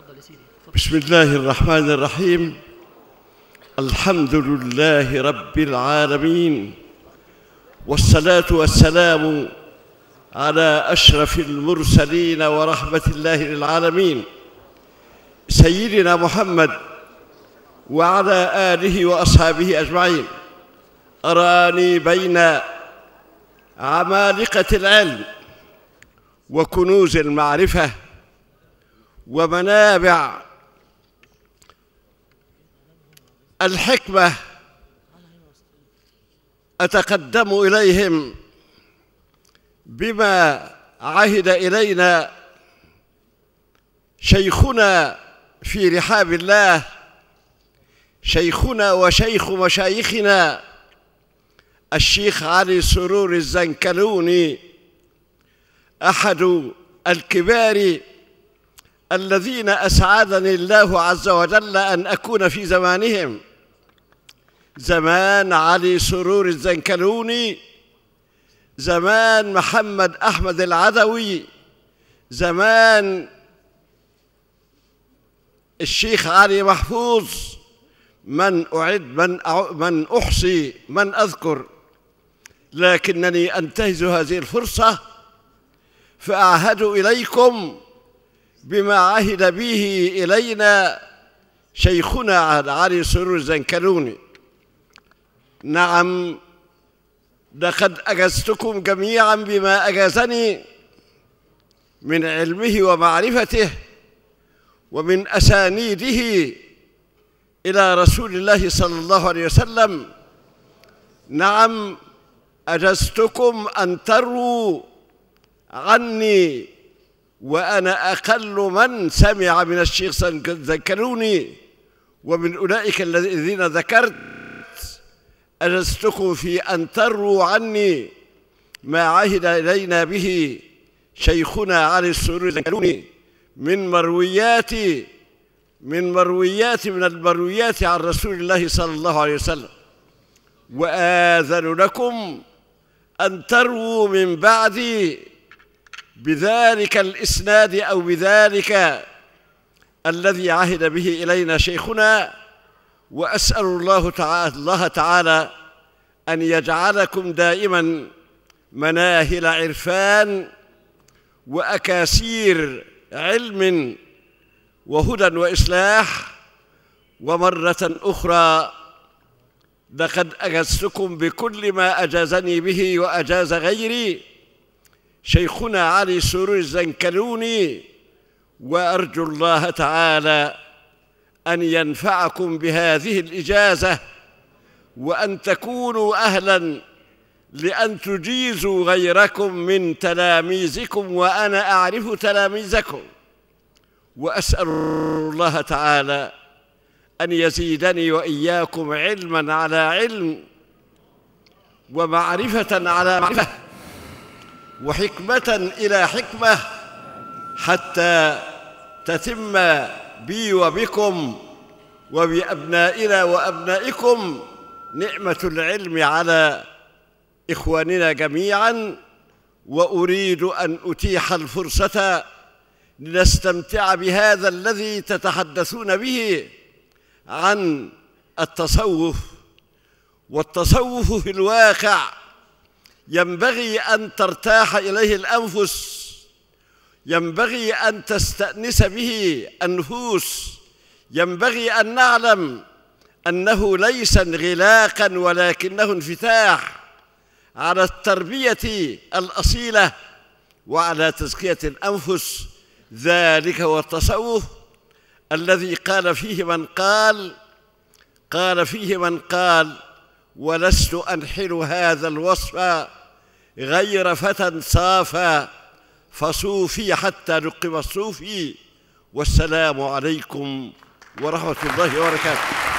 تفضل يا سيدي بسم الله الرحمن الرحيم الحمد لله رب العالمين والصلاة والسلام على أشرف المرسلين ورحمة الله للعالمين سيدنا محمد وعلى آله وأصحابه أجمعين أراني بين عمالقة العلم وكنوز المعرفة ومنابع الحكمة أتقدم إليهم بما عهد إلينا شيخنا في رحاب الله شيخنا وشيخ مشايخنا الشيخ علي سرور الزنكلوني أحد الكبار الذين أسعدني الله عز وجل أن أكون في زمانهم زمان علي سرور الزنكلوني زمان محمد أحمد العدوي زمان الشيخ علي محفوظ من أعد من من أحصي من أذكر لكنني أنتهز هذه الفرصة فأعهد إليكم بما عهد به إلينا شيخنا علي سرور الزنكروني نعم لقد أجزتكم جميعا بما أجازني من علمه ومعرفته ومن أسانيده إلى رسول الله صلى الله عليه وسلم نعم أجزتكم أن تروا عني وأنا أقل من سمع من الشيخ ذكروني ومن أولئك الذين ذكرت ألستكم في أن تروا عني ما عهد إلينا به شيخنا علي السرور ذكروني من مرويات من مرويات من المرويات عن رسول الله صلى الله عليه وسلم وآذن لكم أن تروا من بعدي بذلك الإسناد أو بذلك الذي عهد به إلينا شيخنا وأسأل الله تعالى الله تعالى أن يجعلكم دائما مناهل عرفان وأكاسير علم وهدى وإصلاح ومرة أخرى لقد أجزتكم بكل ما أجازني به وأجاز غيري شيخنا علي سرور الزنكروني وأرجو الله تعالى أن ينفعكم بهذه الإجازة وأن تكونوا أهلاً لأن تجيزوا غيركم من تلاميذكم وأنا أعرف تلاميذكم وأسأل الله تعالى أن يزيدني وإياكم علما على علم ومعرفة على معرفة وحكمة إلى حكمة حتى تتم بي وبكم وبأبنائنا وأبنائكم نعمة العلم على إخواننا جميعا وأريد أن أتيح الفرصة لنستمتع بهذا الذي تتحدثون به عن التصوف والتصوف في الواقع ينبغي أن ترتاح إليه الأنفس ينبغي أن تستأنس به النفوس ينبغي أن نعلم أنه ليس انغلاقا ولكنه انفتاح على التربية الأصيلة وعلى تزكية الأنفس ذلك هو التصوف الذي قال فيه من قال قال فيه من قال ولست أنحل هذا الوصف غير فتى صافى فصوفي حتى نقم الصوفي والسلام عليكم ورحمة الله وبركاته